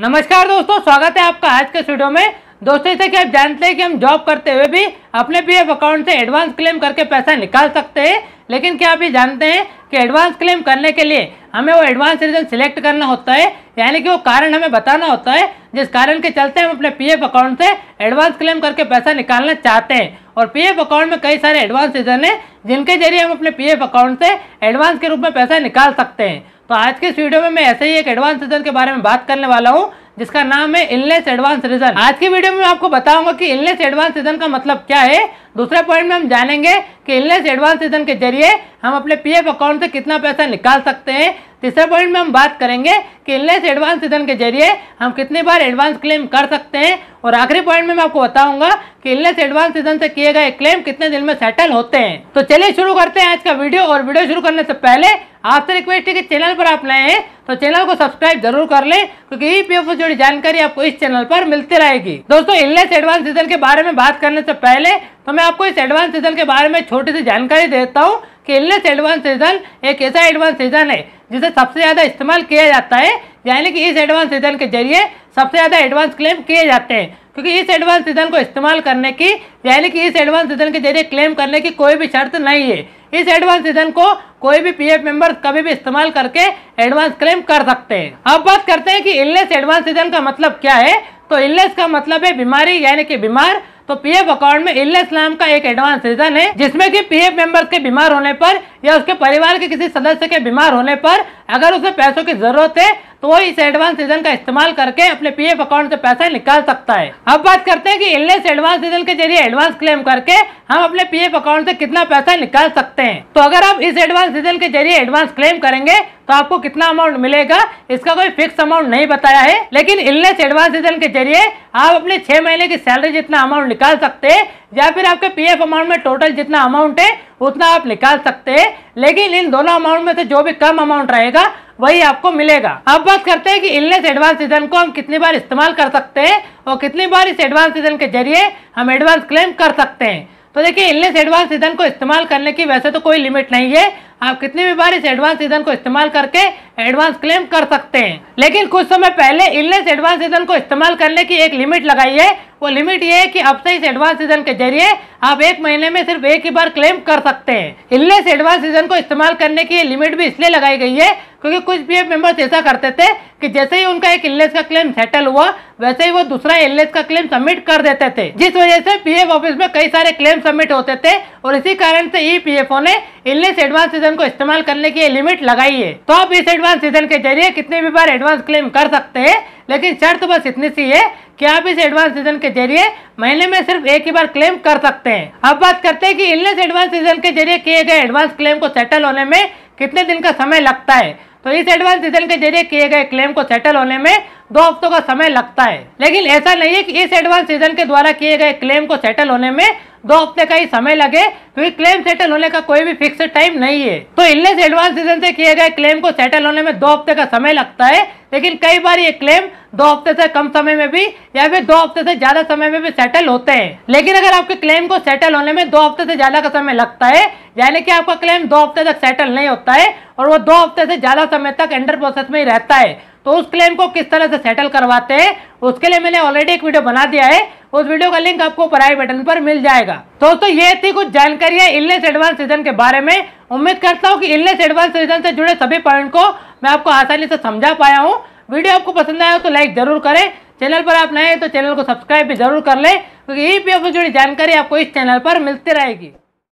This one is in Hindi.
नमस्कार दोस्तों स्वागत है आपका आज के स्टूडियो में दोस्तों जैसे कि आप जानते हैं कि हम जॉब करते हुए भी अपने पीएफ अकाउंट से एडवांस क्लेम करके पैसा निकाल सकते हैं लेकिन क्या आप ये जानते हैं कि एडवांस क्लेम करने के लिए हमें वो एडवांस रीजन सिलेक्ट करना होता है यानी कि वो कारण हमें बताना होता है जिस कारण के चलते हम अपने पीएफ अकाउंट से एडवांस क्लेम करके पैसा निकालना चाहते हैं और पीएफ अकाउंट में कई सारे एडवांस रीजन हैं जिनके जरिए हम अपने पी अकाउंट से एडवांस के रूप में पैसा निकाल सकते हैं तो आज के इस वीडियो में मैं ऐसे ही एक एडवांस रीजन के बारे में बात करने वाला हूँ जिसका नाम है इलनेस एडवांस रीजन आज की वीडियो में आपको बताऊंगा कि इलनेस एडवांस रीजन का मतलब क्या है दूसरे पॉइंट में हम जानेंगे कि इलनेस एडवांस सीजन के जरिए हम अपने पीएफ अकाउंट से कितना पैसा निकाल सकते हैं तीसरे पॉइंट में हम बात करेंगे कि इनलेस एडवांस सीजन के जरिए हम कितनी बार एडवांस क्लेम कर सकते हैं और आखिरी पॉइंट में मैं आपको बताऊंगा कि इनलेस एडवांस सीजन से किए गए क्लेम कितने दिन में सेटल होते हैं तो चलिए शुरू करते हैं आज का वीडियो और वीडियो शुरू करने से पहले आपसे रिक्वेस्ट है कि चैनल पर आप नए हैं तो चैनल को सब्सक्राइब जरूर कर लें क्योंकि ई पी से जुड़ी जानकारी आपको इस चैनल पर मिलती रहेगी दोस्तों इनलेस एडवांस सीजन के बारे में बात करने से पहले तो मैं आपको इस एडवांस सीजन के बारे में छोटी सी जानकारी देता हूँ केयरलेस एडवांस सीजन एक ऐसा एडवांस सीजन है जिसे सबसे ज़्यादा इस्तेमाल किया जाता है यानी कि इस एडवांस सीजन के जरिए सबसे ज़्यादा एडवांस क्लेम किए जाते हैं क्योंकि इस एडवांस सीजन को इस्तेमाल करने की यानी कि इस एडवांस सीजन के जरिए क्लेम करने की कोई भी शर्त नहीं है इस एडवांस सीजन को कोई भी पीएफ मेंबर कभी भी इस्तेमाल करके एडवांस क्लेम कर सकते हैं अब बात करते हैं कि इलनेस एडवांस सीजन का मतलब क्या है तो इलनेस का मतलब है बीमारी यानी कि बीमार तो पीएफ अकाउंट में इलनेस नाम का एक एडवांस सीजन है जिसमें कि पीएफ मेंबर्स के बीमार होने पर या उसके परिवार के किसी सदस्य के बीमार होने पर अगर उसे पैसों की जरूरत है तो वो इस एडवांस सीजन का इस्तेमाल करके अपने पीएफ अकाउंट से पैसा निकाल सकता है अब बात करते हैं कि इलनेस एडवांस सीजन के जरिए एडवांस क्लेम करके हम अपने पीएफ अकाउंट से कितना पैसा निकाल सकते हैं तो अगर आप इस एडवांस सीजन के जरिए एडवांस क्लेम करेंगे तो आपको कितना अमाउंट मिलेगा इसका कोई फिक्स अमाउंट नहीं बताया है लेकिन इलनेस एडवांस सीजन के जरिए आप अपने छह महीने की सैलरी जितना अमाउंट निकाल सकते हैं या फिर आपके पीएफ अमाउंट में टोटल जितना अमाउंट है उतना आप निकाल सकते हैं लेकिन इन दोनों अमाउंट में से जो भी कम अमाउंट रहेगा वही आपको मिलेगा अब बात करते हैं कि इलनेस एडवांस सीजन को हम कितनी बार इस्तेमाल कर सकते हैं और कितनी बार इस एडवांस सीजन के जरिए हम एडवांस क्लेम कर सकते हैं तो देखिए इलनेस एडवांस सीजन को इस्तेमाल करने की वैसे तो कोई लिमिट नहीं है आप कितनी भी बार इस एडवांस सीजन को इस्तेमाल करके एडवांस क्लेम कर सकते हैं लेकिन कुछ समय पहले इलनेस एडवांस सीजन को इस्तेमाल करने की एक लिमिट लगाई है वो लिमिट ये है कि अब से इस एडवांस सीजन के जरिए आप एक महीने में सिर्फ एक ही बार क्लेम कर सकते हैं इलनेस एडवांस सीजन को इस्तेमाल करने की लिमिट भी इसलिए लगाई गई है क्योंकि कुछ पी मेंबर्स ऐसा करते थे कि जैसे ही उनका एक एल का क्लेम सेटल हुआ वैसे ही वो दूसरा एल का क्लेम सबमिट कर देते थे जिस वजह से पीएफ ऑफिस में कई सारे क्लेम सबमिट होते थे और इसी कारण से ई पी ने इलनेस एडवांस सीजन को इस्तेमाल करने की लिमिट लगाई है तो आप इस एडवांस सीजन के जरिए कितने भी बार एडवांस क्लेम कर सकते हैं लेकिन शर्त तो बस इतनी सी है कि आप इस एडवांस सीजन के जरिए महीने में सिर्फ एक ही बार क्लेम कर सकते हैं अब बात करते हैं कि इलनेस एडवांस सीजन के जरिए किए गए एडवांस क्लेम को सेटल होने में कितने दिन का समय लगता है तो इस एडवांस सीजन के जरिए किए गए क्लेम को सेटल होने में दो हफ्तों का समय लगता है लेकिन ऐसा नहीं है कि इस एडवांस सीजन के द्वारा किए गए क्लेम को सेटल होने में दो हफ्ते का ही समय लगे क्योंकि क्लेम सेटल होने का कोई भी फिक्स टाइम नहीं है तो इलनेस एडवांस सीजन से किए गए क्लेम को सेटल होने में दो हफ्ते का समय लगता है लेकिन कई बार ये क्लेम दो हफ्ते से कम समय में भी या फिर दो हफ्ते से ज्यादा समय में भी सेटल होते हैं लेकिन अगर आपके क्लेम को सेटल होने में दो हफ्ते से ज्यादा का समय लगता है यानी कि आपका क्लेम दो हफ्ते तक सेटल नहीं होता है और वो दो हफ्ते से ज्यादा समय तक एंडर प्रोसेस में ही रहता है तो उस क्लेम को किस तरह से सेटल करवाते हैं उसके लिए मैंने ऑलरेडी एक वीडियो बना दिया है उस वीडियो का लिंक आपको ऊपर बटन पर मिल जाएगा दोस्तों ये थी कुछ जानकारियां इलनेस एडवांस सीजन के बारे में उम्मीद करता हूँ कि इलनेस एडवांस सीजन से जुड़े सभी पॉइंट को मैं आपको आसानी से समझा पाया हूँ वीडियो आपको पसंद आया तो लाइक जरूर करें चैनल पर आप नए हैं तो चैनल को सब्सक्राइब भी जरूर कर लें क्योंकि ई पी जुड़ी जानकारी आपको इस चैनल पर मिलती रहेगी